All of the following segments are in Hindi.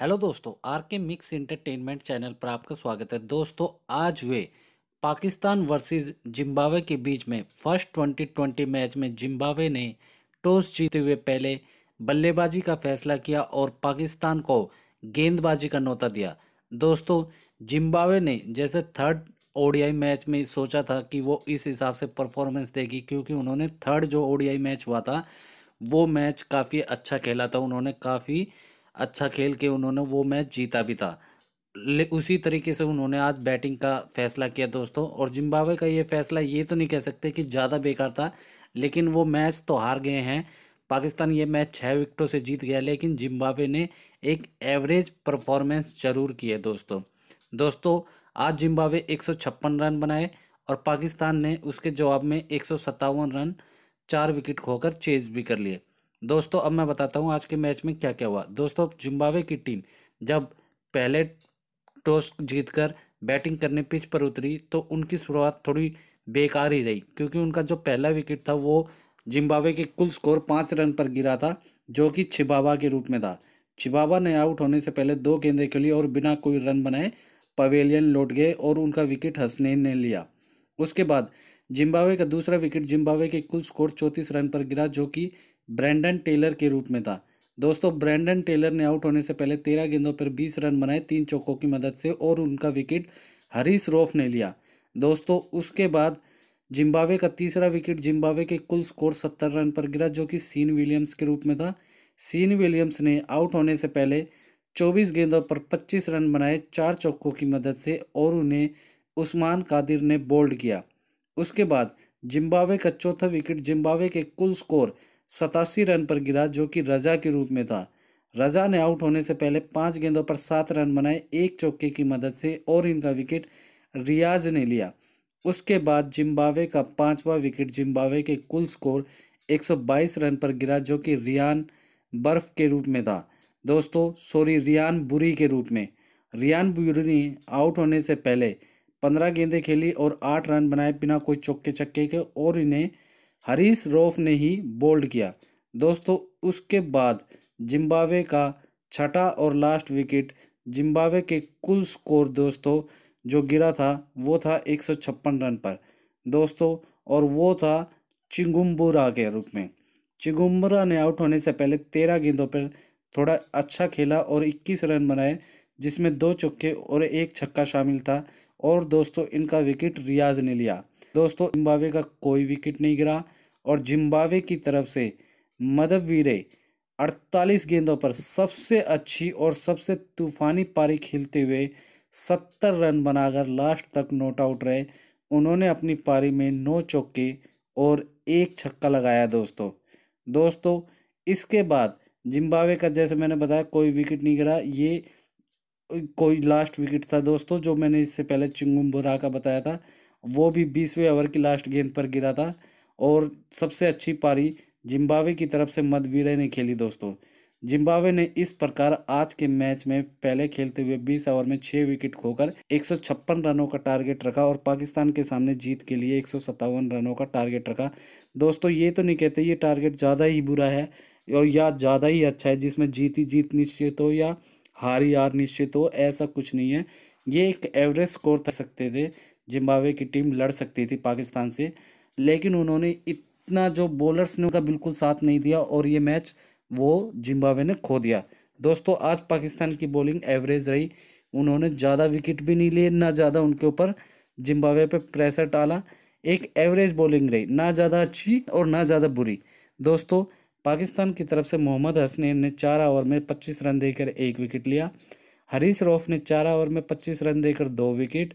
हेलो दोस्तों आर के मिक्स इंटरटेनमेंट चैनल पर आपका स्वागत है दोस्तों आज हुए पाकिस्तान वर्सेस जिम्बावे के बीच में फर्स्ट ट्वेंटी ट्वेंटी मैच में जिम्बावे ने टॉस जीते हुए पहले बल्लेबाजी का फैसला किया और पाकिस्तान को गेंदबाजी का नोता दिया दोस्तों जिम्बावे ने जैसे थर्ड ओडीआई मैच में सोचा था कि वो इस हिसाब से परफॉर्मेंस देगी क्योंकि उन्होंने थर्ड जो ओडीआई मैच हुआ था वो मैच काफ़ी अच्छा खेला था उन्होंने काफ़ी अच्छा खेल के उन्होंने वो मैच जीता भी था ले उसी तरीके से उन्होंने आज बैटिंग का फैसला किया दोस्तों और जिम्बावे का ये फैसला ये तो नहीं कह सकते कि ज़्यादा बेकार था लेकिन वो मैच तो हार गए हैं पाकिस्तान ये मैच छः विकेटों से जीत गया लेकिन जिम्बावे ने एक एवरेज परफॉर्मेंस जरूर की है दोस्तों दोस्तों आज जिम्बावे एक रन बनाए और पाकिस्तान ने उसके जवाब में एक रन चार विकेट खोकर चेज भी कर लिए दोस्तों अब मैं बताता हूँ आज के मैच में क्या क्या हुआ दोस्तों जिम्बावे की टीम जब पहले टॉस जीतकर बैटिंग करने पिच पर उतरी तो उनकी शुरुआत थोड़ी बेकार ही रही क्योंकि उनका जो पहला विकेट था वो जिम्बावे के कुल स्कोर पाँच रन पर गिरा था जो कि छिबाबा के रूप में था छिबाबा ने आउट होने से पहले दो गेंदे खेली और बिना कोई रन बनाए पवेलियन लौट गए और उनका विकेट हसने ने लिया उसके बाद जिम्बावे का दूसरा विकेट जिम्बावे के कुल स्कोर चौंतीस रन पर गिरा जो कि ब्रैंडन टेलर के रूप में था दोस्तों ब्रैंडन टेलर ने आउट होने से पहले तेरह गेंदों पर बीस रन बनाए तीन चौकों की मदद से और उनका विकेट हरीश रोफ ने लिया दोस्तों उसके बाद जिम्बावे का तीसरा विकेट जिम्बावे के कुल स्कोर सत्तर रन पर गिरा जो कि सीन विलियम्स के रूप में था सीन विलियम्स ने आउट होने से पहले चौबीस गेंदों पर पच्चीस रन बनाए चार चौकों की मदद से और उन्हें उस्मान कादिर ने बोल्ड किया उसके बाद जिम्बावे का चौथा विकेट जिम्बावे के कुल स्कोर सतासी रन पर गिरा जो कि रजा के रूप में था रजा ने आउट होने से पहले पाँच गेंदों पर सात रन बनाए एक चौके की मदद से और इनका विकेट रियाज ने लिया उसके बाद जिम्बावे का पांचवा विकेट जिम्बावे के कुल स्कोर 122 रन पर गिरा जो कि रियान बर्फ के रूप में था दोस्तों सॉरी रियान बुरी के रूप में रियान बुरी ने आउट होने से पहले पंद्रह गेंदें खेली और आठ रन बनाए बिना कोई चौके चक्के के और इन्हें हरीश रोफ ने ही बोल्ड किया दोस्तों उसके बाद जिम्बावे का छठा और लास्ट विकेट जिम्बावे के कुल स्कोर दोस्तों जो गिरा था वो था एक रन पर दोस्तों और वो था चिंगुम्बुरा के रूप में चिंगुम्बुरा ने आउट होने से पहले तेरह गेंदों पर थोड़ा अच्छा खेला और 21 रन बनाए जिसमें दो चौके और एक छक्का शामिल था और दोस्तों इनका विकेट रियाज ने लिया दोस्तों जिम्बावे का कोई विकेट नहीं गिरा और जिम्बावे की तरफ से मदब वीरे अड़तालीस गेंदों पर सबसे अच्छी और सबसे तूफानी पारी खेलते हुए सत्तर रन बनाकर लास्ट तक नोट आउट रहे उन्होंने अपनी पारी में नौ चौके और एक छक्का लगाया दोस्तों दोस्तों इसके बाद जिम्बावे का जैसे मैंने बताया कोई विकेट नहीं गिरा ये कोई लास्ट विकेट था दोस्तों जो मैंने इससे पहले चिंगम बुरा का बताया था वो भी बीसवें ओवर की लास्ट गेंद पर गिरा था और सबसे अच्छी पारी जिम्बावे की तरफ से मदवीरे ने खेली दोस्तों जिम्बावे ने इस प्रकार आज के मैच में पहले खेलते हुए 20 ओवर में 6 विकेट खोकर एक रनों का टारगेट रखा और पाकिस्तान के सामने जीत के लिए एक रनों का टारगेट रखा दोस्तों ये तो नहीं कहते ये टारगेट ज़्यादा ही बुरा है और या ज़्यादा ही अच्छा है जिसमें जीत ही जीत निश्चित हो या हार ही हार निश्चित हो ऐसा कुछ नहीं है ये एक एवरेज स्कोर कर सकते थे जिम्बावे की टीम लड़ सकती थी पाकिस्तान से लेकिन उन्होंने इतना जो बॉलर्स ने उनका बिल्कुल साथ नहीं दिया और ये मैच वो जिम्बावे ने खो दिया दोस्तों आज पाकिस्तान की बॉलिंग एवरेज रही उन्होंने ज़्यादा विकेट भी नहीं लिए ना ज़्यादा उनके ऊपर जिम्बावे पे प्रेशर डाला एक एवरेज बॉलिंग रही ना ज़्यादा अच्छी और ना ज़्यादा बुरी दोस्तों पाकिस्तान की तरफ से मोहम्मद हसनैन ने चार ओवर में पच्चीस रन देकर एक विकेट लिया हरीश रोफ ने चार ओवर में पच्चीस रन देकर दो विकेट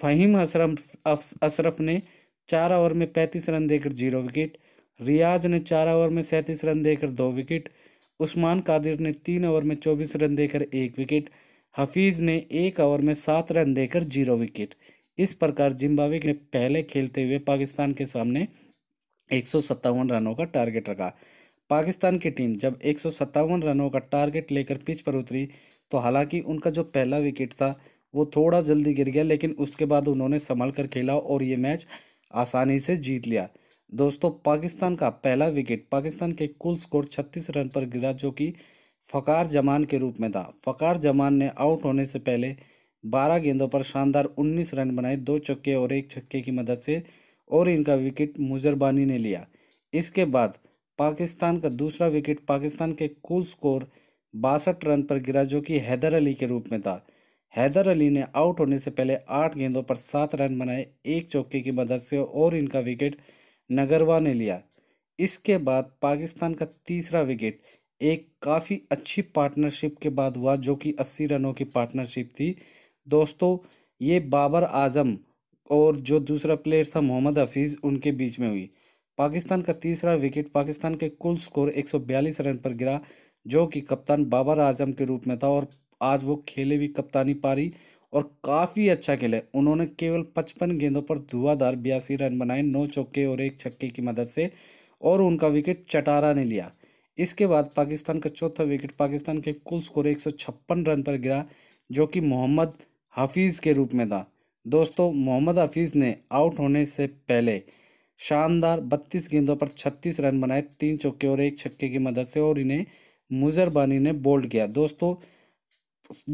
फ़हीम अशरफ अशरफ ने चार ओवर में पैंतीस रन देकर जीरो विकेट रियाज ने चार ओवर में सैंतीस रन देकर दो विकेट उस्मान कादिर ने तीन ओवर में चौबीस रन देकर एक विकेट हफीज़ ने एक ओवर में सात रन देकर जीरो विकेट इस प्रकार जिम्बावे ने पहले खेलते हुए पाकिस्तान के सामने एक रनों का टारगेट रखा पाकिस्तान की टीम जब एक रनों का टारगेट लेकर पिच पर उतरी तो हालांकि उनका जो पहला विकेट था वो थोड़ा जल्दी गिर गया लेकिन उसके बाद उन्होंने संभल कर खेला और ये मैच आसानी से जीत लिया दोस्तों पाकिस्तान का पहला विकेट पाकिस्तान के कुल स्कोर 36 रन पर गिरा जो कि फ़कार जमान के रूप में था फ़कार जमान ने आउट होने से पहले 12 गेंदों पर शानदार 19 रन बनाए दो चक्के और एक छक्के की मदद से और इनका विकेट मुजरबानी ने लिया इसके बाद पाकिस्तान का दूसरा विकेट पाकिस्तान के कुल स्कोर बासठ रन पर गिरा जो कि हैदर अली के रूप में था हैदर अली ने आउट होने से पहले आठ गेंदों पर सात रन बनाए एक चौके की मदद से और इनका विकेट नगरवा ने लिया इसके बाद पाकिस्तान का तीसरा विकेट एक काफ़ी अच्छी पार्टनरशिप के बाद हुआ जो कि अस्सी रनों की पार्टनरशिप थी दोस्तों ये बाबर आजम और जो दूसरा प्लेयर था मोहम्मद हफीज़ उनके बीच में हुई पाकिस्तान का तीसरा विकेट पाकिस्तान के कुल स्कोर 142 रन पर गिरा जो कि कप्तान बाबर आजम के रूप में था और आज वो खेले भी कप्तानी पारी और काफ़ी अच्छा खेले उन्होंने केवल पचपन गेंदों पर धुआंधार बयासी रन बनाए नौ चौके और एक छक्के की मदद से और उनका विकेट चटारा ने लिया इसके बाद पाकिस्तान का चौथा विकेट पाकिस्तान के कुल स्कोर एक रन पर गिरा जो कि मोहम्मद हफीज़ के रूप में था दोस्तों मोहम्मद हफीज़ ने आउट होने से पहले शानदार 32 गेंदों पर 36 रन बनाए तीन चौके और एक छक्के की मदद से और इन्हें मुजरबानी ने बोल्ड किया दोस्तों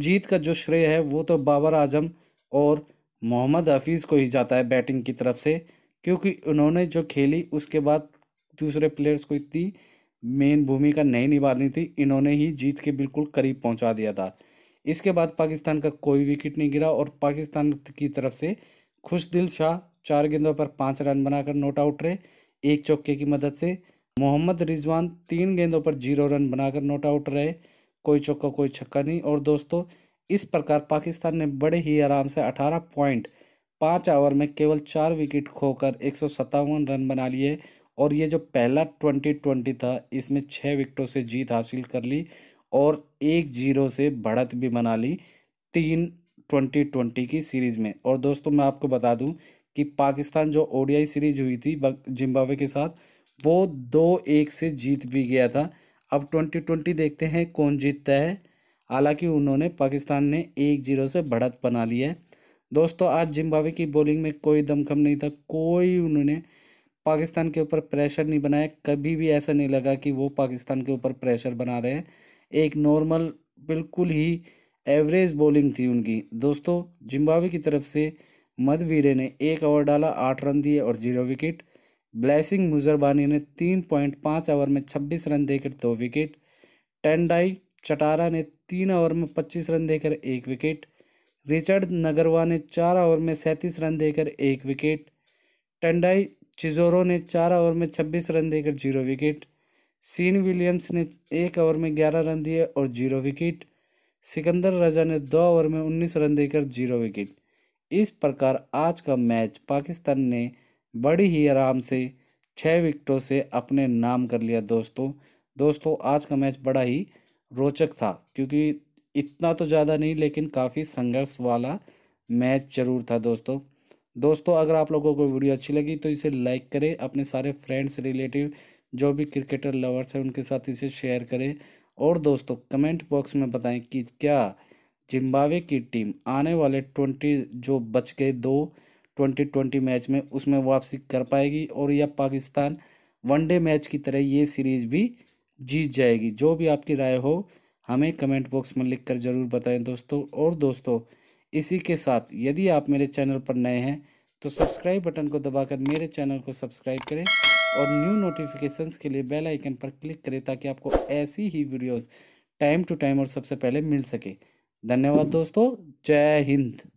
जीत का जो श्रेय है वो तो बाबर आजम और मोहम्मद हफीज़ को ही जाता है बैटिंग की तरफ से क्योंकि उन्होंने जो खेली उसके बाद दूसरे प्लेयर्स को इतनी मेन भूमिका नहीं निभानी थी इन्होंने ही जीत के बिल्कुल करीब पहुंचा दिया था इसके बाद पाकिस्तान का कोई विकेट नहीं गिरा और पाकिस्तान की तरफ से खुश दिल शाह चार गेंदों पर पाँच रन बनाकर नोट आउट रहे एक चौके की मदद से मोहम्मद रिजवान तीन गेंदों पर जीरो रन बनाकर नॉट आउट रहे कोई चौका कोई छक्का नहीं और दोस्तों इस प्रकार पाकिस्तान ने बड़े ही आराम से 18 पॉइंट पाँच ओवर में केवल चार विकेट खोकर एक रन बना लिए और ये जो पहला ट्वेंटी ट्वेंटी था इसमें छः विकेटों से जीत हासिल कर ली और एक जीरो से बढ़त भी बना ली तीन ट्वेंटी ट्वेंटी की सीरीज़ में और दोस्तों मैं आपको बता दूं कि पाकिस्तान जो ओडीआई सीरीज हुई थी जिम्बावे के साथ वो दो एक से जीत भी गया था अब ट्वेंटी ट्वेंटी देखते हैं कौन जीतता है हालांकि उन्होंने पाकिस्तान ने एक जीरो से बढ़त बना ली है दोस्तों आज जिम्बावे की बॉलिंग में कोई दमखम नहीं था कोई उन्होंने पाकिस्तान के ऊपर प्रेशर नहीं बनाया कभी भी ऐसा नहीं लगा कि वो पाकिस्तान के ऊपर प्रेशर बना रहे हैं एक नॉर्मल बिल्कुल ही एवरेज बॉलिंग थी उनकी दोस्तों जिम्बावे की तरफ से मधवीरे ने एक ओवर डाला आठ रन दिए और जीरो विकेट ब्लैसिंग मुजरबानी ने तीन पॉइंट पाँच ओवर में छब्बीस रन देकर दो विकेट टेंडाई चटारा ने तीन ओवर में पच्चीस रन देकर एक विकेट रिचर्ड नगरवा ने चार ओवर में सैंतीस रन देकर एक विकेट टेंडाई चिजोरो ने चार ओवर में छब्बीस रन देकर जीरो विकेट सीन विलियम्स ने एक ओवर में ग्यारह रन दिए और जीरो विकेट सिकंदर राजा ने दो ओवर में उन्नीस रन देकर जीरो विकेट इस प्रकार आज का मैच पाकिस्तान ने बड़ी ही आराम से छः विकेटों से अपने नाम कर लिया दोस्तों दोस्तों आज का मैच बड़ा ही रोचक था क्योंकि इतना तो ज़्यादा नहीं लेकिन काफ़ी संघर्ष वाला मैच जरूर था दोस्तों दोस्तों अगर आप लोगों को वीडियो अच्छी लगी तो इसे लाइक करें अपने सारे फ्रेंड्स रिलेटिव जो भी क्रिकेटर लवर्स हैं उनके साथ इसे शेयर करें और दोस्तों कमेंट बॉक्स में बताएं कि क्या जिम्बावे की टीम आने वाले ट्वेंटी जो बच गए दो ट्वेंटी ट्वेंटी मैच में उसमें वापसी कर पाएगी और या पाकिस्तान वनडे मैच की तरह ये सीरीज़ भी जीत जाएगी जो भी आपकी राय हो हमें कमेंट बॉक्स में लिख कर ज़रूर बताएं दोस्तों और दोस्तों इसी के साथ यदि आप मेरे चैनल पर नए हैं तो सब्सक्राइब बटन को दबाकर मेरे चैनल को सब्सक्राइब करें और न्यू नोटिफिकेशंस के लिए बेल आइकन पर क्लिक करें ताकि आपको ऐसी ही वीडियोस टाइम टू टाइम और सबसे पहले मिल सके धन्यवाद दोस्तों जय हिंद